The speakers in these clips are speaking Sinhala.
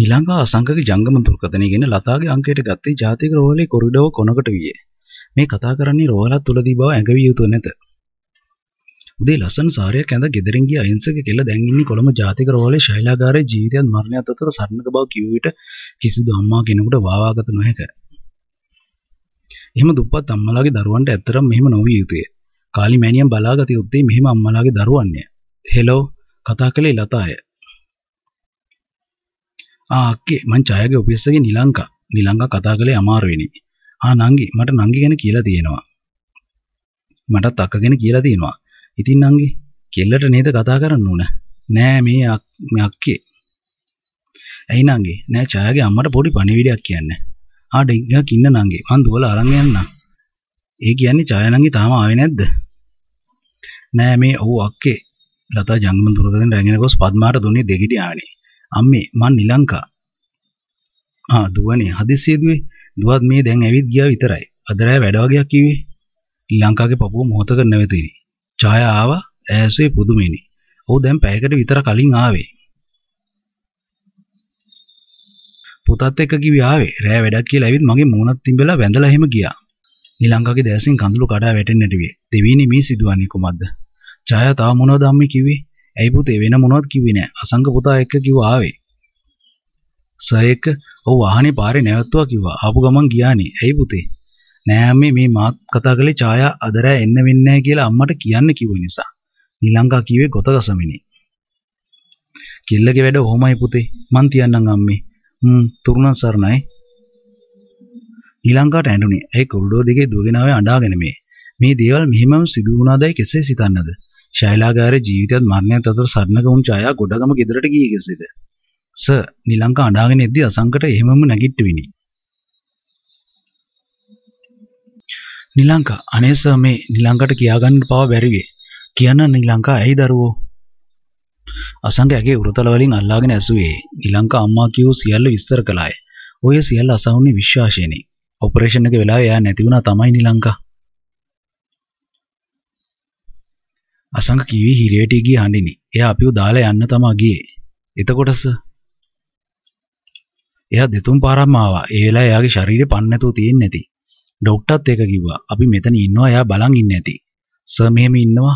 නිලංගා අසංගක ජංගම දුර්කථනය ගැන ලතාගේ අංකයට ගත්තේ ජාතික රෝහලේ කොරිඩෝව කොනකට විය. මේ කතා කරන්නේ රෝහලක් තුලදී බව ඇඟවිය යුතු නැත. උදේ ලස්සන සාරයක් ඇඳ ගෙදරින් ගිය අහිංසක කෙල්ල දැන් ඉන්නේ කොළඹ ජාතික රෝහලේ ශෛලාගාරයේ ජීවිතයත් මරණයත් අතර සරණක බව කිව් විට කිසිදු අම්මා කෙනෙකුට වාවාගත නොහැක. එහෙම දුප්පත් අම්මලාගේ දරුවන්ට ඇත්තටම මෙහෙම නොවිය යුතුය. කාලි මෑණියන් බලාගත යුත්තේ මෙහෙම අම්මලාගේ දරුවන්ය. හෙලෝ කතා කළේ ලතාය. ආක්කේ මං ඡායගේ ඔෆිස් එකේ නිලංකා නිලංකා කතා කළේ අමාරු වෙනි. ආ නංගි මට නංගි ගැන කියලා තියෙනවා. මටත් අක්ක ගැන කියලා තියෙනවා. ඉතින් නංගි කෙල්ලට නේද කතා කරන්න ඕන. නෑ මේ මේ අක්කේ. ඇයි නංගි නෑ ඡායගේ අම්මට පොඩි පණිවිඩයක් කියන්න. ආ ඩිංගක් ඉන්න නංගි මං දුවලා අරන් යන්නම්. ඒ කියන්නේ ඡාය නංගි තාම ආවේ නැද්ද? නෑ මේ ඔව් අක්කේ ලතා ජංගම දුරකථන රැගෙන ගොස් පද්මාට දුන්නේ දෙගිඩි ආනේ. අම්මේ මං නිලංකා ආ දුවනේ හදිස්සියේදුවේ දුවත් මේ දැන් ඇවිත් ගියා විතරයි අද රෑ වැඩ වගේක් කිව්වේ නිලංකාගේ පපුව මොහොතක නැවතිරි ඡායා ආවා ඈසේ පුදුමෙනි ඔහු දැන් පැයකට විතර කලින් ආවේ පුතත් එක්ක කිවි ආවේ රෑ වැඩක් කියලා ඇවිත් මගේ මූණත් තිඹලා වැඳලා එහෙම ගියා. නිලංකාගේ දැසින් කඳුළු කඩා වැටෙන්නට විය. දෙවියනි මේ සිදුවන්නේ කොහොමද? ඡායා තව මොනවද අම්මේ කිව්වේ? ඇයි පුතේ වෙන මොනවත් කිව්වේ නෑ. අසංග පුතා එක්ක කිව්වා ආවේ. සර් එක්ක ඔව් වාහනේ පාරේ නැවතුවා කිව්වා. ආපු ගමන් ගියානේ. ඇයි පුතේ? නෑ අම්මේ මේ මාත් කතා කළේ ඡායා අදරෑ එන්න වෙන්නේ නෑ කියලා අම්මට කියන්න කිව්ව නිසා. නිලංගා කිව්වේ ගොත ගසමිනි. කෙල්ලගේ වැඩ ඔහොමයි පුතේ. මං තියන්නම් අම්මේ. හ්ම් තුරුණන් සරණයි. නිලංගාට ඇඬුනේ. ඇයි කොරිඩෝ දෙකේ දුවගෙන ආවේ අඬාගෙන මේ. මේ දේවල් මෙහෙමම සිදු වුණාදයි කෙසේ සිතන්නද? ශෛලාගාරේ ජීවිතයත් මරණයත් අතර සරණගමුන් ඡායා ගොඩගම ගෙදරට ගියේ කෙසේද? සර් නිලංක අඬාගෙන එද්දී අසංකට එහෙමම නැගිට්ටුවිනි. නිලංක අනේ සර් මේ නිලංකට කියාගන්න පවා බැරිවේ. කියන්න නිලංක ඇයි දරුවෝ? අසංක ඇගේ උරතල වලින් අල්ලාගෙන ඇසුවේ. නිලංක අම්මා කියූ සියල්ල විස්තර කළාය. ඔය සියල්ල අසවුනේ විශ්වාසයෙනි. ඔපරේෂන් එක වෙලාවේ එයා නැති වුණා තමයි නිලංකා. අසංක කිවි හිරේට ගිය හඬිනි. එයා අපිව දාලා යන්න තමා ගියේ. එතකොටස එයා දෙතුන් පාරක්ම ආවා. ඒ වෙලාවේ එයාගේ ශරීරේ පණ නැතුව තියෙන්නේ නැති. ડોක්ටර්ත් ඒක කිව්වා. අපි මෙතන ඉන්නවා එයා බලන් ඉන්නේ නැති. සර් මෙහෙම ඉන්නවා.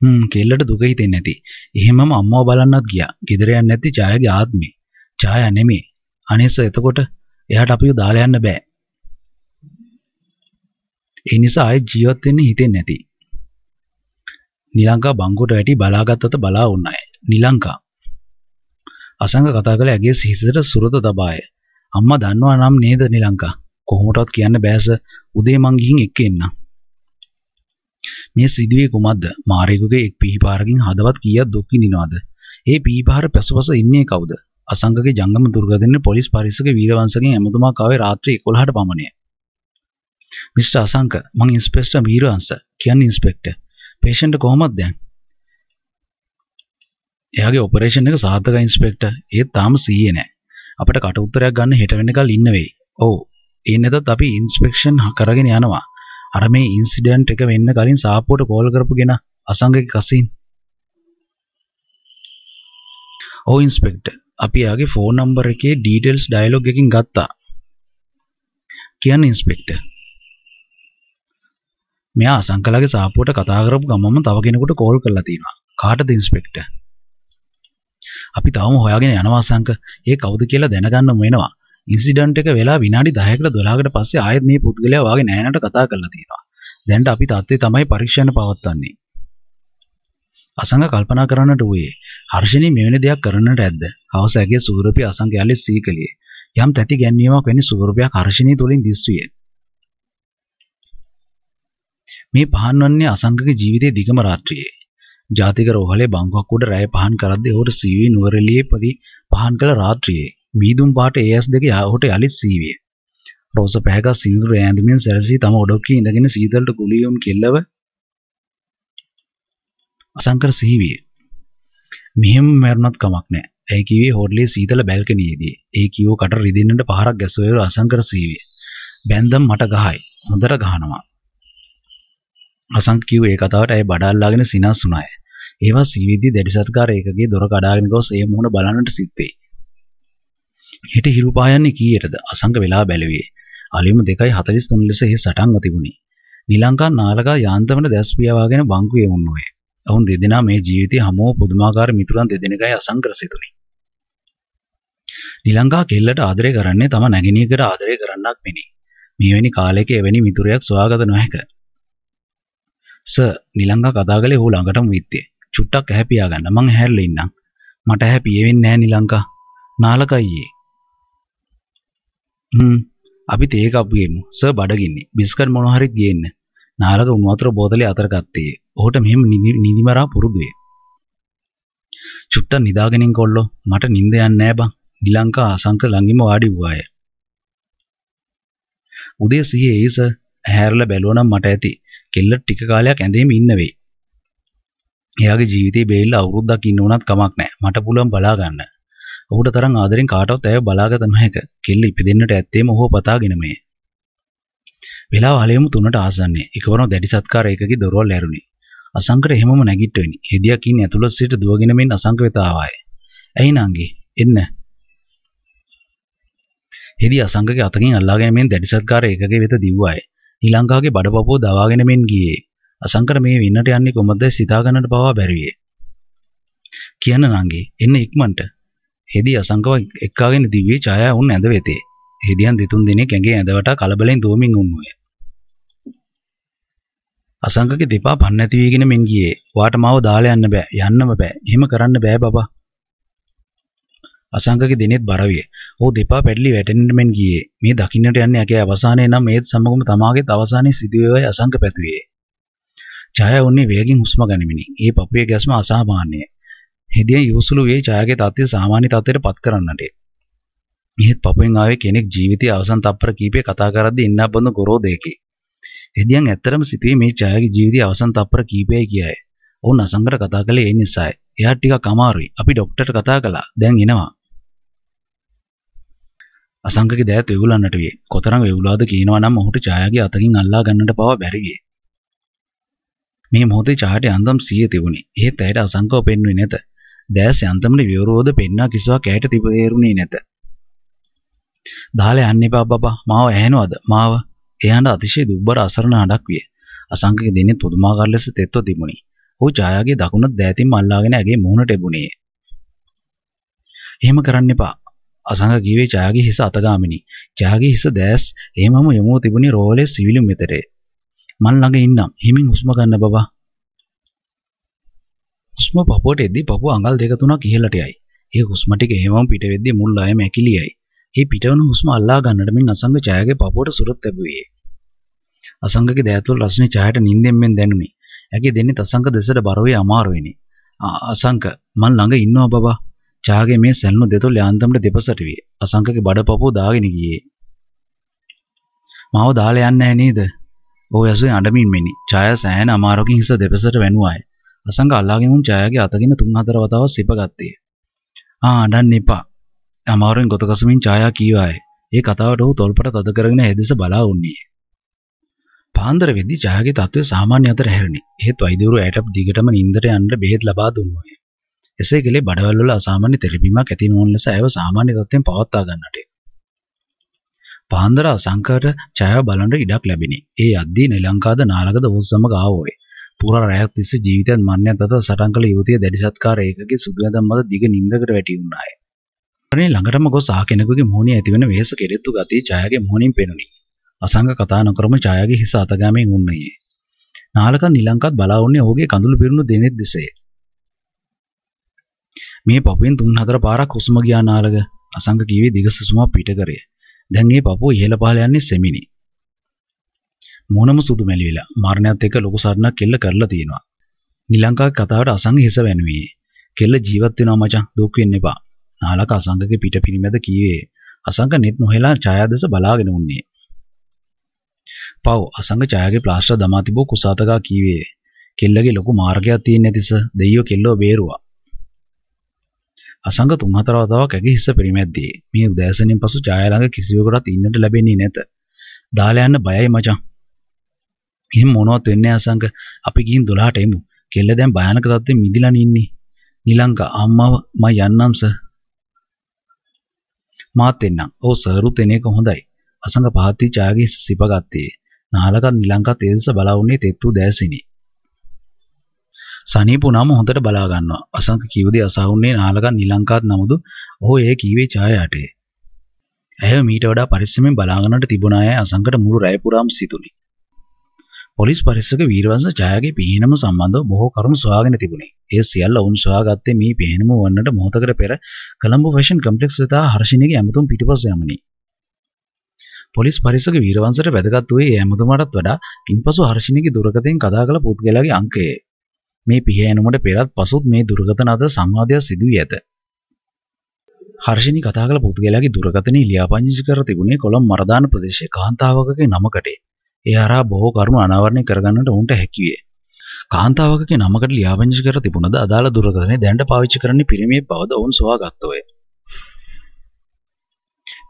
හ්ම් කෙල්ලට දුක හිතෙන්නේ නැති. එහෙමම අම්මව බලන්නත් ගියා. ගෙදර යන්නේ නැති ඡායගේ ආත්මේ. ඡාය නෙමෙයි. අනේස එතකොට එයාට අපිව දාලා යන්න බෑ. ඒ නිසා ආයෙ ජීවත් වෙන්න හිතෙන්නේ නැති. නිලංකා බංගුවට වැටි බලාගත්තත බලා උන්නය. නිලංකා. අසංග කතා කළ ඇගේ සිහිතට සුරත දබාය. අම්මා දන්නවා නම් නේද නිලංකා. කොහොමටවත් කියන්න බෑස. උදේ මං ගිහින් එක්ක එන්න. මේ සිදුවේ කුමක්ද? මාරේකුගේ එක් පිහිපාරකින් හදවත් කීයක් දුක් විඳිනවද? ඒ පිහිපාර පසුපස ඉන්නේ කවුද? අසංගගේ ජංගම දුර්ගදෙන්න පොලිස් පරිස්සක වීරවංශගෙන් ඇමතුමක් ආවේ රාත්‍රී 11ට පමණය. මිස්ටර් අසංක මං ඉන්ස්පෙක්ටර් වීරවංශ කියන්නේ ඉන්ස්පෙක්ටර් පේෂන්ට කොහොමත් දැන් එයාගේ ඔපරේෂන් එක සාර්ථක ඉන්ස්පෙක්ටර් ඒත් තාම සීයේ නෑ අපිට කට උත්තරයක් ගන්න හෙට වෙනකල් ඉන්න වෙයි ඔව් ඒ නැතත් අපි ඉන්ස්පෙක්ෂන් කරගෙන යනවා අර මේ ඉන්සිඩන්ට් එක වෙන්න කලින් සාප්පුවට කෝල් කරපු කෙනා අසංගික කසින් ඔව් ඉන්ස්පෙක්ටර් අපි එයාගේ ෆෝන් නම්බර් එකේ ඩීටේල්ස් ඩයලොග් එකකින් ගත්තා කියන්නේ ඉන්ස්පෙක්ටර් මෙයා අසංකලගේ සාප්පුවට කතා කරපු ගමම තව කෙනෙකුට කෝල් කරලා තියෙනවා. කාටද ඉන්ස්පෙක්ටර්? අපි තවම හොයාගෙන යනවා අසංක. ඒ කවුද කියලා දැනගන්න වෙනවා. ඉන්සිඩන්ට් එක වෙලා විනාඩි 10කට 12කට පස්සේ ආයෙත් මේ පුද්ගලයා වාගේ නෑනට කතා කරලා තියෙනවා. දැන්ට අපි තාත්තේ තමයි පරීක්ෂණ පවත්වන්නේ. අසංග කල්පනා කරන්නට වූයේ හර්ෂණී මෙවැනි දෙයක් කරන්නට ඇද්ද? හවස ඇගේ සූරූපී අසංග යාලේ සීකලියේ යම් තැති ගැන්වීමක් වැනි සූරූපයක් හර්ෂණී තුලින් දිස්වියේ. මේ පහන් වන්නේ අසංගගේ ජීවිතයේ දිගම රාත්‍රියේ. ජාතික රෝහලේ බංකුවක් උඩ රැය පහන් කරද්දී ඔහුට සීවී නුවරඑළියේ පදි පහන් කළ රාත්‍රියේ මීදුම් පාට AS2 ඔහුට යලිත් සීවිය. රෝස පැහැගත් සිනිඳුරු ඈඳමින් සැරසී තම ඔඩොක්කේ ඉඳගෙන සීතලට ගුලියොම් කෙල්ලව අසංකර සිහිවිය. මෙහෙම මැරුණත් කමක් නැහැ. ඇයි කිව්වේ හොටලේ සීතල බැල්කනියේදී. ඒ කියෝ කට රිදෙන්නට පහරක් ගැසුවේ අසංකර සිහිවිය. බැන්දම් මට ගහයි. හොඳට ගහනවා. අසංක කිව් ඒ කතාවට ඇය බඩල්ලාගෙන සිනස් වුණාය. ඒවා සීවිදි දැඩි සත්කාර ඒකගේ දොර කඩාගෙන ගොස් ඒ මුහුණ බලන්නට සිත්තේ. හෙට හිරු පායන්නේ කීයටද අසංක වෙලා බැලුවේ. අලියම 2:43 ලෙස එහි සටන්ව තිබුණි. නිලංකා නාලකා යාන්තමට දැස් පියවාගෙන බංකුවේ වුණෝය. ඔවුන් දෙදෙනා මේ ජීවිතයේ හැමෝ පුදුමාකාර මිතුරන් දෙදෙනෙකයි අසංකර සිතුනි. නිලංකා කෙල්ලට ආදරය කරන්නේ තම නැගිනියකට ආදරය කරන්නක් මෙනි. මෙවැනි කාලයක එවැනි මිතුරයක් සොයාගත නොහැක. ස නිලංගා කතා කළේ ඔහු ළඟටම විත්තේ. චුට්ටක් ඇහැ පියාගන්න. මං ඇහැරලා ඉන්නම්. මට ඇහැ පිය වෙන්නේ නැහැ නිලංගා. නාලකයියේ. හ්ම්. අපි තේ කප් ගේමු. ස බඩගින්නේ. බිස්කට් මොන හරි ගේන්න. නාලක උණු වතුර බෝතලේ අතර ගත්තේ. ඔහුට මෙහෙම නිදිමරා පුරුදුවේ. චුට්ටක් නිදාගෙනින් කොල්ලෝ. මට නිින්ද යන්නේ නැහැ බං. නිලංකා ආසංක ළඟින්ම වාඩි වූ අය. උදේ සිහියේ ඒස ඇහැරලා බැලුවනම් මට ඇති කෙල්ල ටික කාලයක් ඇඳේම ඉන්න වෙයි. එයාගේ ජීවිතේ බේරිලා අවුරුද්දක් ඉන්න උනත් කමක් නැහැ. මට පුළුවන් බලා ගන්න. ඔහුට තරම් ආදරෙන් කාටවත් ඇයව බලාගත නොහැක. කෙල්ල ඉපදෙන්නට ඇත්තේම ඔහු පතාගෙනමය. වෙලාව හලෙමු තුනට ආසන්නේ. එකවරම දැඩි සත්කාර ඒකගේ දොරවල් ඇරුණි. අසංකර එහෙමම නැගිට්ටෙනි. හෙදියක් ඉන්නේ ඇතුළත සිට දුවගෙන මෙන් අසංක වෙත ආවාය. ඇයි නංගි? එන්න. හෙදි අසංකගේ අතකින් අල්ලාගෙන මෙන් දැඩි සත්කාර ඒකගේ වෙත දිව්වාය. ශ්‍රී ලංකාවේ බඩපපෝ දවාගෙන මෙන් ගියේ. අසංකර මේ වෙන්නට යන්නේ කොහොමද සිතාගන්නට පවා බැරිවේ. කියන්න නංගි එන්න ඉක්මනට. හෙදී අසංකව එක්කාගෙන දිව්වේ ඡායා උන් ඇඳ වෙතේ. හෙදියන් දෙතුන් දිනක් ඇඟේ ඇඳවට කලබලෙන් දුවමින් උන්නුවේ. අසංකගේ දෙපා පන්න ඇති වීගෙන මෙන් ගියේ. වාට මාව දාලා යන්න බෑ. යන්නම බෑ. එහෙම කරන්න බෑ බබා. අසංකගේ දෙනෙත් බරවිය. ඔහු දෙපා පැටලි වැටෙන්නට මෙන් ගියේ. මේ දකින්නට යන්නේ ඇගේ අවසානයේ නම් මේත් සමගම තමාගේ අවසානයේ සිදුවේවයි අසංක පැතුවේ. ජය උන්නේ වේගෙන් හුස්ම ගනිමිනි. ඒ පපුවේ ගැස්ම අසාමාන්‍යය. හෙදියෙන් යොසුළු වේ ජයගේ තත්ත්වය සාමාන්‍ය තත්ත්වයට පත් කරන්නට. එහෙත් පපුවෙන් ආවේ කෙනෙක් ජීවිතයේ අවසන් තප්පර කිහිපය කතා කරද්දී ඉන්න බඳු ගොරෝදයකි. හෙදියන් ඇත්තරම සිටියේ මේ ජයගේ ජීවිතයේ අවසන් තප්පර කිහිපයයි කියයි. ඔවුන් අසංගට කතා කළේ ඒ නිසායි. එයා ටිකක් අමාරුයි. අපි ડોක්ටර්ට කතා කළා. දැන් එනවා. අසංකගේ දෑත් වෙවුලන්නට විය. කොතරම් වෙවුලාද කියනවා නම් ඔහුට ඡායාගේ අතකින් අල්ලා ගන්නට පවා බැරි විය. මේ මොහොතේ ඡායාට යන්තම් සිහිය තිබුණි. එහෙත් ඇයට අසංකව පෙන්වුවේ නැත. දෑස් යන්තමට විවරෝධ පෙන්නා කිසිවක් ඇයට තිබේරුණේ නැත. "දාලා යන්න එපා බබා. මාව ඇහෙනවද? මාව." එයාට අතිශය දුබ්බර අසරණ හඬක් විය. අසංකගේ දෙනෙත් පුදුමාකාර ලෙස තෙත්ව තිබුණි. ඔහු ඡායාගේ දකුණත් දෑතින්ම අල්ලාගෙන ඇගේ මුහුණට එබුණේ. "එහෙම කරන්න එපා. අසංග කීවේ ජයාගේ හිස අතගාමිනි. ජයාගේ හිස දැස් එහෙමම යමුව තිබුණේ රෝලේ සිවිලුම් වෙතට. මන් ළඟ ඉන්නම්. හිමින් හුස්ම ගන්න බබා. හුස්ම පපුවට එද්දී පපුව අඟල් දෙක තුනක් ඉහළට යයි. ඒ හුස්ම ටික එහෙමම පිට වෙද්දී මුල් අයම ඇකිලියයි. මේ පිටවන හුස්ම අල්ලා ගන්නට මෙන් අසංග ඡායගේ පපුවට සුරත් ලැබුවේ. අසංගගේ දෑතුල් රසනේ ඡායට නිින්දෙන් මෙන් දැනුනි. ඇගේ දෙන්නේ තසංග දෙසට බර වේ අමාරුවෙනි. අසංග මන් ළඟ ඉන්නවා බබා. චාගේ මේ සැල්ලු දෙතොල් යාන්තමට දෙපසට විය. අසංකගේ බඩ පපුව දාගෙන ගියේ. මාව දාලා යන්නේ නැහැ නේද? ඔහු ඇසුවේ අඬමින් මෙනි. ඡායා සෑහෙන අමාරුවකින් හිස දෙපසට වැනුවාය. අසංක අල්ලාගෙන උන් ඡායාගේ අතගෙන තුන් හතර වතාවක් සිපගත්තේ. ආ අඬන්න එපා. අමාරුවෙන් ගොත කසමින් ඡායා කීවාය. ඒ කතාවට ඔහු තොල්පට තද කරගෙන එදෙස බලා වුණේ. පාන්දර වෙද්දී ජයගේ තත්ත්වය සාමාන්‍ය අතර හැරුණි. එහෙත් වෛද්‍යවරු ඇයට දිගටම නිින්දට යන්න බෙහෙත් ලබා දුන්නෝය. එසේ කලේ බඩවැල්වල අසාමාන්‍ය තෙලිපීමක් ඇති නොවන ලෙස ඇයව සාමාන්‍ය තත්ත්වයෙන් පවත්වා ගන්නට. පාන්දර අසංකරට ඡායාව බලන්න ඉඩක් ලැබිනි. ඒ අද්දී නිලංකාද නාලකද ඔහු සමග ආවෝය. පුරා රැයක් තිස්සේ ජීවිතයත් මරණයත් අතර සටන් කළ යුවතිය දැඩි සත්කාර ඒකකේ සුදුඳන් මත දිග නිින්දකට වැටි වුණාය. අනේ ළඟටම ගොස් ආ කෙනෙකුගේ මොහොනේ ඇතිවන වෙහස කෙරෙත්තු ගතිය ඡායාගේ මොහොනින් පෙනුනි. අසංග කතා නොකරම ඡායාගේ හිස අතගාමෙන් උන්නේය. නාලක නිලංකත් බලා වුණේ ඔහුගේ කඳුළු පිරුණු දෙනෙත් දිසේ. මේ පපුවෙන් තුන් හතර පාරක් හුස්ම ගියා නාලක අසංග කීවේ දිග සුසුමක් පිට කරේ. දැන් මේ පපුව ඉහළ පහළ යන්නේ සෙමිනි. මොනම සුදු මැලි වෙලා මරණයත් එක්ක ලොකු සරණක් කෙල්ල කරලා තියෙනවා. නිලංකා කතාවට අසංග හිස වැනුවේ. කෙල්ල ජීවත් වෙනවා මචං දුක් වෙන්න එපා. නාලක අසංගගේ පිට පිළිමැද කීවේ. අසංග net නොහෙලා ඡායාදස බලාගෙන උන්නේ. පව් අසංග ඡායාගේ ප්ලාස්ටර් දමා තිබූ කුසాతකා කීවේ. කෙල්ලගේ ලොකු මාර්ගයක් තියෙන තිස දෙයියෝ කෙල්ලව බේරුවා. අසංග තුන් හතර වතාවක් ඇගේ හිස පිරිමැද්දී. මේ උදෑසනින් පසු ඡායා ළඟ කිසිවෙකුටත් ඉන්නට ලැබෙන්නේ නැත. දාලා යන්න බයයි මචං. එහෙම මොනවත් වෙන්නේ අසංග. අපි ගිහින් 12ට එමු. කෙල්ල දැන් භයානක තත්ත්වෙ මිදිලා නින්නේ. නිලංග අම්මව මම යන්නම් සර්. මාත් එන්නම්. ඔව් සර්ුත් එන එක හොඳයි. අසංග පහත්ති ඡායාගේ සිපගත්තේ. නාලකත් නිලංගත් ඒ දෙස බලා වුණේ තෙත්තු දැසිනේ. සනීප වුණාම හොඳට බලා ගන්නවා. අසංක කිව්දේ අසහුන්නේ නාලකන් නිලංකාත් නමුදු ඔහු ඒ කීවේ ඡාය යටේ. ඇය මීට වඩා පරිස්සමෙන් බලාගෙනට තිබුණ අය අසංකට මුළු රැය පුරාම සිතුනි. පොලිස් පරිස්සක වීරවංශ ඡායගේ පිහිනම සම්බන්ධව බොහෝ කරුණු සොයාගෙන තිබුණේ. ඒ සියල්ල ඔවුන් සොයාගත්තේ මේ පිහිනම වන්නට මොහොතකට පෙර කොළඹ ෆැෂන් කම්ප්ලෙක්ස් වෙත හර්ෂිනීගේ ඇමතුම් පිටිපස්ස යමනි. පොලිස් පරිසක වීරවංශට වැදගත් වූයේ ඇමතුමාටත් වඩා ඉන්පසු හර්ෂිනීගේ දුරකතෙන් කතා කළ පුද්ගලයාගේ අංකයේ මේ පිහෑනුමට පෙරත් පසුත් මේ දුර්ගතන අතර සංවාදයක් සිදුවී ඇත. හර්ෂණි කතා කළ පුද්ගලයාගේ දුරගතන ලියාපදිංචි කර තිබුණේ කොළඹ මරදාන ප්‍රදේශයේ කාන්තාවකගේ නමකටේ. ඒ හරහා බොහෝ කරුණු අනාවරණය කරගන්නට ඔවුන්ට හැකිවිය. කාන්තාවකගේ නමකට ලියාපදිංචි කර තිබුණද අදාළ දුරගතනේ දැනට පාවිච්චි කරන්නේ පිරිමියෙක් බවද ඔවුන් සොයාගත්තෝය.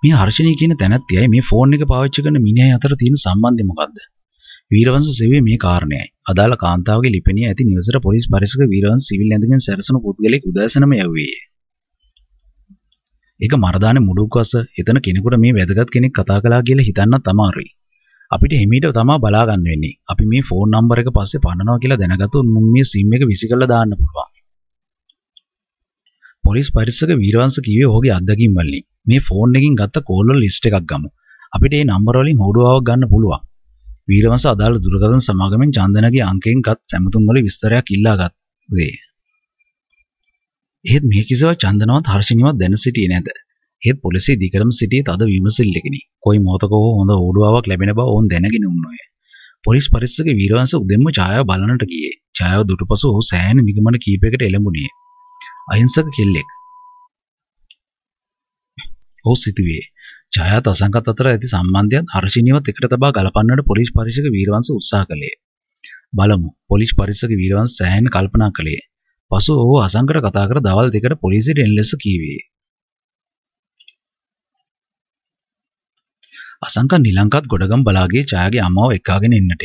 මේ හර්ෂණී කියන තැනැත්තියයි මේ ෆෝන් එක පාවිච්චි කරන මිනිහයි අතර තියෙන සම්බන්ධය මොකද්ද? වීරවංශ සෙවයේ මේ කාරණයයි. අදාළ කාන්තාවගේ ලිපෙණිය ඇති නිවසට පොලිස් පරිසර වීරවංශ සිවිල් ඇඳුමින් සැරසුණු පුද්ගලෙක් උදෑසනම යවුවේ. ඒක මරදානේ මුඩුකස එතන කෙනෙකුට මේ වැදගත් කෙනෙක් කතා කළා කියලා හිතන්නත් අමාරුයි. අපිට හිමීට තමා බලා ගන්න වෙන්නේ. අපි මේ ෆෝන් නම්බර එක පස්සේ පන්නනවා කියලා දැනගත්තොත් මුන් මේ සිම් එක විසි කරලා දාන්න පුළුවන්. පොලිස් පරිසර වීරවංශ කිව්වේ ඔහුගේ අත්දැකීම් වලින්. මේ ෆෝන් එකකින් ගත්ත කෝල් වල ලිස්ට් එකක් ගමු. අපිට මේ නම්බර වලින් හොඩුවාවක් ගන්න පුළුවන්. වීරවංශ අදාළ දුරකථන සමාගමෙන් චන්දනගේ අංකයෙන් ගත් සැමතුම් වල විස්තරයක් ඉල්ලාගත් වේ. එහෙත් මේ කිසිවක් චන්දනවත් හර්ෂණියවත් දැන සිටියේ නැත. එහෙත් පොලිසිය දිගටම සිටියේ තද විමසිල්ලකිනි. කොයි මොහොතක හෝ හොඳ ඕඩුවාවක් ලැබෙන බව ඔවුන් දැනගෙන උන්නෝය. පොලිස් පරිස්සක වීරවංශ උදෙන්ම ඡායාව බලන්නට ගියේ. ඡායාව දුටුපසු ඔහු සෑහෙන නිගමන කීපයකට එළඹුණේ. අහිංසක කෙල්ලෙක්. ඔහු සිටුවේ. ජයත් අසංකත් අතර ඇති සම්බන්ධයත් හර්ෂිනියවත් එකට තබා ගලපන්නට පොලිස් පරිශක වීරවංශ උත්සාහ කළේ. බලමු පොලිස් පරිශක වීරවංශ සෑහෙන කල්පනා කළේ. පසු ඔහු අසංකට කතා කර දවල් දෙකට පොලිසියට එන ලෙස කීවේ. අසංක නිලංකත් ගොඩගම් බලාගේ ඡායාගේ අම්මාව එක්කාගෙන එන්නට.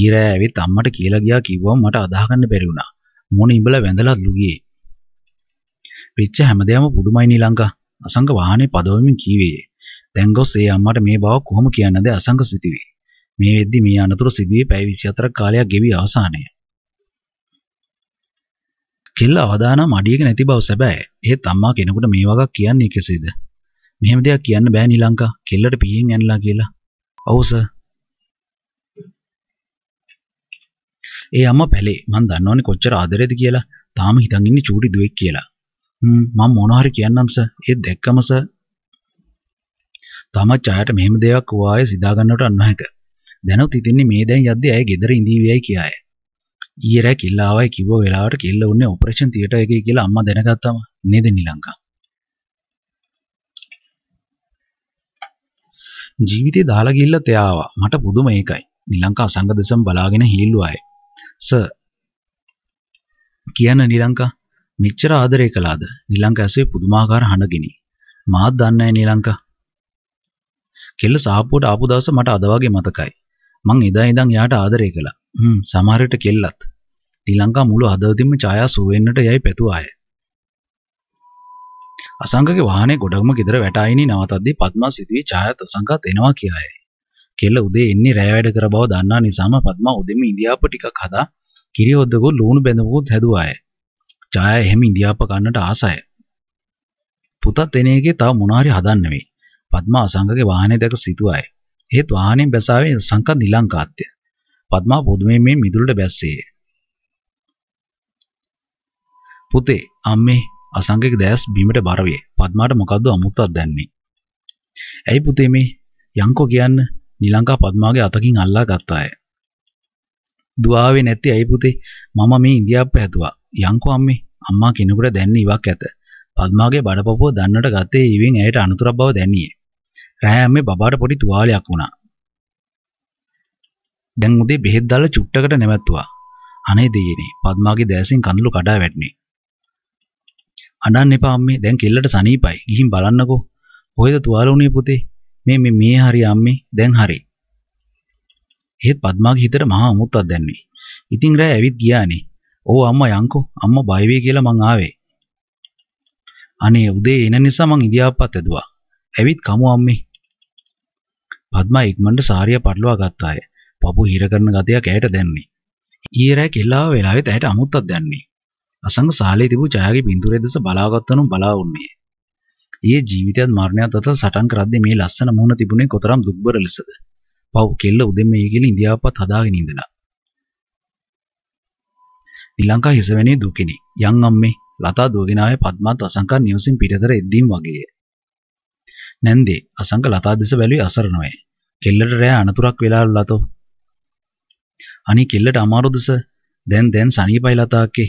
ඊරෑ ඇවිත් අම්මට කියලා ගියා කිව්වම මට අදාහගන්න බැරි වුණා. මොන ඉඹලා වැඳලත් ලුගියේ. වෙච්ච හැමදේම පුදුමයි නිලංකා. අසංක වාහනේ පදවමින් කීවේ. දැන් ගොස් ඒ අම්මට මේ බව කොහොම කියන්නද අසංක සිතිවි. මේ වෙද්දි මේ අනතුරු සිදුවී පැය 24ක් කාලයක් ගෙවි අවසානය. කෙල්ල අවදානම් අඩියක නැති බව සැබෑ. ඒත් අම්මා කෙනෙකුට මේ වගක් කියන්නේ කෙසේද? මෙහෙම දෙයක් කියන්න බෑ නිලංකා. කෙල්ලට පීයෙන් ඇනලා කියලා. ඔව් සර්. ඒ අම්මා පැලේ. මං දන්නවනේ කොච්චර ආදරේද කියලා. තාම හිතන් ඉන්නේ චූටි දුවෙක් කියලා. හ්ම් මම මොනවා හරි කියන්නම් සර්. ඒත් දැක්කම සර් තාමත් ජයට මෙහෙම දෙයක් වායේ සිතා ගන්නට අන්නහැක. දැනුත් හිතෙන්නේ මේ දැන් යද්දී ඇය ගෙදර ඉඳීවියයි කියාය. ඊයේ රෑ කිල්ලාවයි කිව්ව වෙලාවට කිල්ල උන්නේ ඔපරේෂන් තියටර් එකේ කියලා අම්මා දැනගත්තම නේද නිලංකා. ජීවිතේ දාලා ගිහිල්ලා තයාවා. මට පුදුම ඒකයි. නිලංකා අසංග දෙසම බලාගෙන හීල්ලුවාය. සර් කියන්න නිලංකා මෙච්චර ආදරය කළාද? නිලංකා ඇසේ පුදුමාකාර හඬගිනි. මාත් දන්නේ නැහැ නිලංකා. කෙල්ල සාප්පුවට ආපු දවස මට අද වගේ මතකයි. මං එදා ඉඳන් යාට ආදරය කළා. හ්ම් සමහර විට කෙල්ලත්. ශ්‍රී ලංකා මුළු හදවතින්ම ඡායා සුවෙන්නට යයි පැතුආය. අසංගගේ වාහනේ ගොඩක්ම ගෙදර වැටායිනි නවතද්දී පద్මා සිදුවේ ඡායාත් අසංගත් එනවා කියායයි. කෙල්ල උදේ එන්නේ රෑ වැඩ කර බව දන්නා නිසාම පద్මා උදෙම ඉන්දියාප ටිකක් හදා කිරි ඔද්දකෝ ලුණු බැඳවුවොත් හැදුවාය. ඡායා එහෙම ඉන්දියාප ගන්නට ආසයි. පුතත් එන එකේ තව මොනාරි හදන්න වෙයි. පද්මා සංඝගේ වාහනය දැක සිටුවාය. එහෙත් වාහනයෙන් බැසාවේ සංඝ නිලංකාත්‍ය. පද්මා පුදුමයෙන් මේ මිදුලට බැස්සේය. පුතේ අම්මේ අසංගික දැස් බීමට බර වේ. පද්මාට මොකද්ද අමුත්තක් දැන්නේ? ඇයි පුතේ මේ යංකෝ කියන්න නිලංකා පද්මාගේ අතකින් අල්ලා ගත්තාය. දුවාවේ නැති ඇයි පුතේ මම මේ ඉන්දියාප්ප හැදුවා. යංකෝ අම්මේ අම්මා කෙනෙකුට දැන්න ඉවක් ඇත. පද්මාගේ බඩපපුව දන්නට ගත්තේ ඊවෙන් ඇයට අනුතරක් බව දැනියේ. රෑම්මේ බබාට පොඩි තුවාලයක් වුණා. දැන් උදේ බෙහෙත් දාලා චුට්ටකට නැවතුවා. අනේ දෙයනේ පද්මාගේ දැසින් කඳුළු කඩා වැටුනේ. අඬන්න එපා අම්මේ දැන් කෙල්ලට සනීපයි. ගිහින් බලන්නකෝ. කොහෙද තුවාල වුණේ පුතේ? මේ මේ මේ හරි අම්මේ දැන් හරි. එහෙත් පද්මාගේ හිතට මහා අමුත්තක් දැන්නේ. ඉතින් රෑ ඇවිත් ගියානේ. "ඕ අම්මා යංකෝ අම්මා බය වෙයි කියලා මං ආවේ." අනේ උදේ එන නිසා මං ඉදියාපත් ඇදුවා. ඇවිත් කමු අම්මේ. පද්මා ඉක්මනට සාරිය පටලවා ගත්තාය. පපු හිර කරන ගතියක් ඇයට දැන්නේ. ඊයේ රෑ කෙල්ලාව වෙලාවෙත් ඇයට අමුත්තක් දැන්නේ. අසංග සාලේ තිබූ ජයාගේ පින්තූරය දෙස බලාගත්තනම් බලා වුන්නේ. ඊයේ ජීවිතයත් මරණයත් අතර සටන් කරද්දී මේ ලස්සන මුහුණ තිබුණේ කොතරම් දුක්බර ලෙසද. පව් කෙල්ල උදෙම ඊ කියලා ඉන්දියාවපත් හදාගෙන ඉඳලා. ශ්‍රී ලංකා හිසවැනේ දුකිනි. යන් අම්මේ ලතා දුවගෙන ආයේ පද්මාත් අසංකා නිවසින් පිටතර එද්දීම් වගේය. නැන්දේ අසංග ලතා දෙස වැළුවේ අසරණ වේ. කෙල්ලට රෑ අනතුරක් වෙලාලු ලතෝ. අනේ කෙල්ලට අමාරුද සර්? දැන් දැන් සනීපයි ලතාකේ.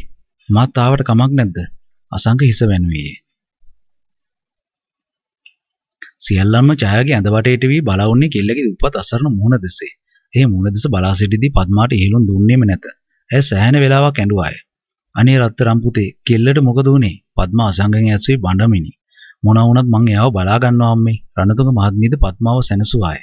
මාත් ආවට කමක් නැද්ද? අසංග හිස වැනුවේ. සියල්ලම ඡායාගේ ඇඳ වටේට වී බලා වුණේ කෙල්ලගේ උපත් අසරණ මුහුණ දෙසේ. ඒ මුහුණ දෙස බලා සිටිදී පద్මාට ඉහළුම් දුන්නේම නැත. ඇය සෑහෙන වෙලාවක් ඇඬුවාය. අනේ රත්තරම් පුතේ කෙල්ලට මොකද වුනේ? පద్මා අසංගෙන් ඇස්සේ බඬමිනි. මොන වුණත් මං එයාව බලා ගන්නවා අම්මේ. රණතුංග මහත්මියද පත්මාව සැනසුවාය.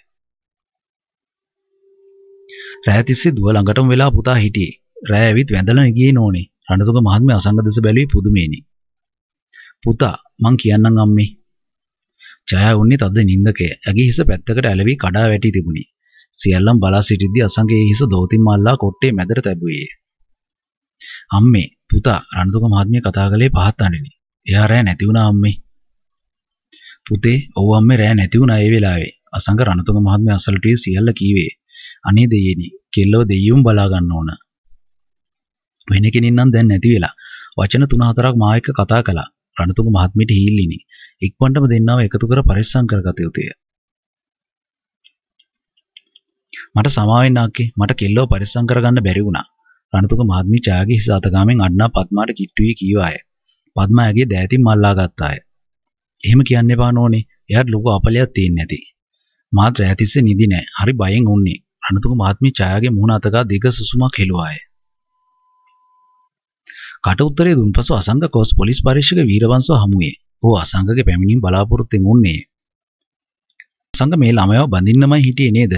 රෑ තිස්සේ දුව ළඟටම වෙලා පුතා හිටියේ. රෑ ඇවිත් වැඳලා ගියේ නෝනේ. රණතුංග මහත්මිය අසංග දෙස බැලුවේ පුදුමේනි. පුතා මං කියන්නම් අම්මේ. ජයා උන්නේ තද නිින්දකේ. ඇගේ හිස පැත්තකට ඇලවි කඩා වැටි තිබුණි. සියල්ලම බලා සිටිද්දී අසංගේ හිස දෝතින් මල්ලා කොට්ටේ මැදට තැබුවේ. අම්මේ පුතා රණතුංග මහත්මිය කතා කළේ පහත් අඬිනි. එයා රෑ නැති වුණා අම්මේ. පුතේ ඔව් අම්මේ රෑ නැති වුණා ඒ වෙලාවේ. අසංග රණතුංග මහත්මයා අසලට සියල්ල කීවේ. අනේ දෙයියනි කෙල්ලෝ දෙයියුම් බලා ගන්න ඕන. වෙන කෙනින් නම් දැන් නැති වෙලා. වචන තුන හතරක් මා එක්ක කතා කළා. රණතුංග මහත්මියට හීල්ලිනි. ඉක්මනටම දෙන්නව එකතු කර පරිස්සම් කරගත යුතුය. මට සමාවෙන්න ආකේ මට කෙල්ලෝ පරිස්සම් කරගන්න බැරි වුණා. රණතුංග මහත්මිය ඡායාගේ හිස අතගාමෙන් අඩනා පద్මාට කිට්ටුවේ කීවාය. පద్මාගේ දෑතින් මල්ලා ගත්තාය. එහෙම කියන්න එපා නෝනේ. එයාට ලොකු අපලයක් තියෙන්නේ නැති. මාත් රෑ තිස්සේ නිදි නෑ. හරි බයෙන් උන්නේ. රණතුංග මහත්මිය ඡායාගේ මුහුණ අතකා දිග සුසුමක් හෙළුවාය. කට උත්තරේ දුන් පසු අසංග කෝස් පොලිස් පරීක්ෂක වීරවංශව හමුවේ. ඔහු අසංගගේ පැමිණීම බලාපොරොත්තුෙන් උන්නේ. අසංග මේ ළමයාව බඳින්නමයි හිටියේ නේද?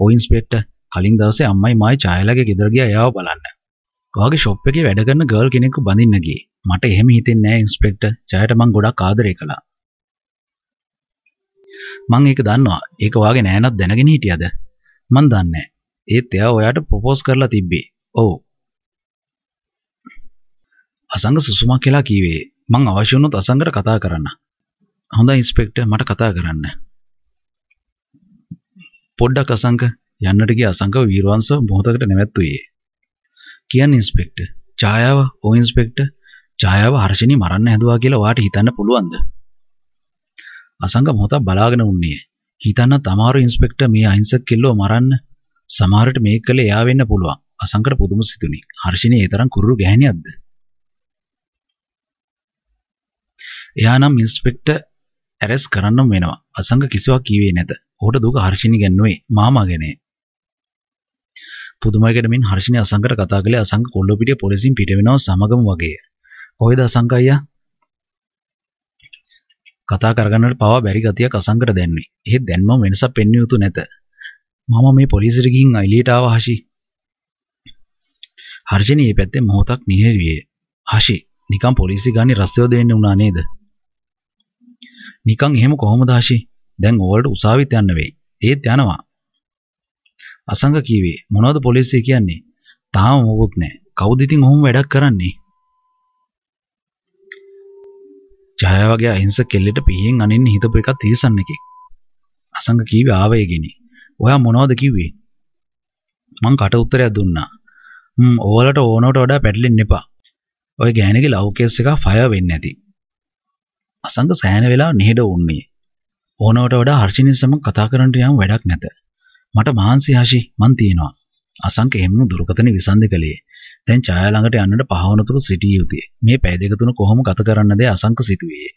ඔව් ඉන්ස්පෙක්ටර් කලින් දවසේ අම්මයි මායි ඡායලාගේ ගෙදර ගියා එයාව බලන්න. ඔයාගේ ෂොප් එකේ වැඩ කරන ගර්ල් කෙනෙක්ව බඳින්න ගියේ. මට එහෙම හිතෙන්නේ නෑ ඉන්ස්පෙක්ටර්. ඡායට මං ගොඩක් ආදරේ කළා. මං ඒක දන්නවා ඒක වාගේ නෑනත් දැනගෙන හිටියද මං දන්නේ ඒත් එයා ඔයාට ප්‍රොපෝස් කරලා තිබ්බේ ඔව් අසංග සුසුමක් කියලා කීවේ මං අවශ්‍ය වුණොත් අසංගට කතා කරන්න හොඳයි ඉන්ස්පෙක්ටර් මට කතා කරන්න පොඩ්ඩක් අසංග යන්නට ගිය අසංගව වීරවංශ මොහොතකට නැවැත්තුවේ කියන්න ඉන්ස්පෙක්ටර් ඡායාව ඕ ඉන්ස්පෙක්ටර් ඡායාව හර්ෂණි මරන්න හැදුවා කියලා වාට හිතන්න පුළුවන්ද අසංග මොහොතක් බලාගෙන උන්නේ. හිතන්නත් අමාරු ඉන්ස්පෙක්ටර් මේ අහිංසක කෙල්ලෝ මරන්න සමහරට මේක කළේ එයා වෙන්න පුළුවන්. අසංකට පුදුම සිතුනි. හර්ෂිනේ ඒ තරම් කුරුරු ගැහණියක්ද? එයා නම් ඉන්ස්පෙක්ටර් ඇරෙස් කරන්නම වෙනවා. අසංග කිසිවක් කීවේ නැත. ඔහුට දුක හර්ෂිනි ගැන නෙවෙයි මාමා ගැනයි. පුදුමයකට මින් හර්ෂිනි අසංකට කතා කළේ අසංක කොල්ලොපිටිය පොලිසියෙන් පිට වෙනව සමගම වගේ. කොහෙද අසංක අයියා? කතා කරගන්නට පවා බැරි ගතියක් අසංකට දැන්වේ. එහෙත් දැන් මම වෙනසක් පෙන්විය යුතු නැත. මම මේ පොලිසියට ගිහින් එළියට ආවා හෂි. හර්ෂණී මේ පැත්තේ මොහොතක් නිහෙරියේ. හෂි, නිකන් පොලිසිය ගන්නේ රස්තියෝ දෙන්න උනා නේද? නිකන් එහෙම කොහොමද හෂි? දැන් ඕවලට උසාවිත් යන්න වෙයි. ඒත් යනවා. අසංග කීවේ මොනවද පොලිසිය කියන්නේ? තාම මොකුත් නැහැ. කවුද ඉතින් ඔහොම වැඩක් කරන්නේ? ජය වගේ අහිංස කෙල්ලෙට පිහින් අනින්න හිතපු එකක් තීසන් එකේ. අසංග කීවේ ආවේගෙනි. ඔයා මොනවද කිව්වේ? මං කට උත්තරයක් දුන්නා. ම් ඕවලට ඕනවට වඩා පැටලෙන්න එපා. ඔය ගෑණිගේ ලව් කේස් එක ෆයර් වෙන්නේ නැති. අසංග සෑහෙන වෙලා නිහෙඩ වුන්නේ. ඕනවට වඩා හර්ෂිනින් සමග කතා කරන්නට යාම වැඩක් නැත. මට මහන්සි හෂි මං තියෙනවා. අසංක එහෙම දුරකතන විසන්ද කළේ. දැන් ඡායා ළඟට යන්නට පහවනතුරු සිටිය යුතුය. මේ පැය දෙක තුන කොහොම ගත කරන්නද අසංක සිටුවේ.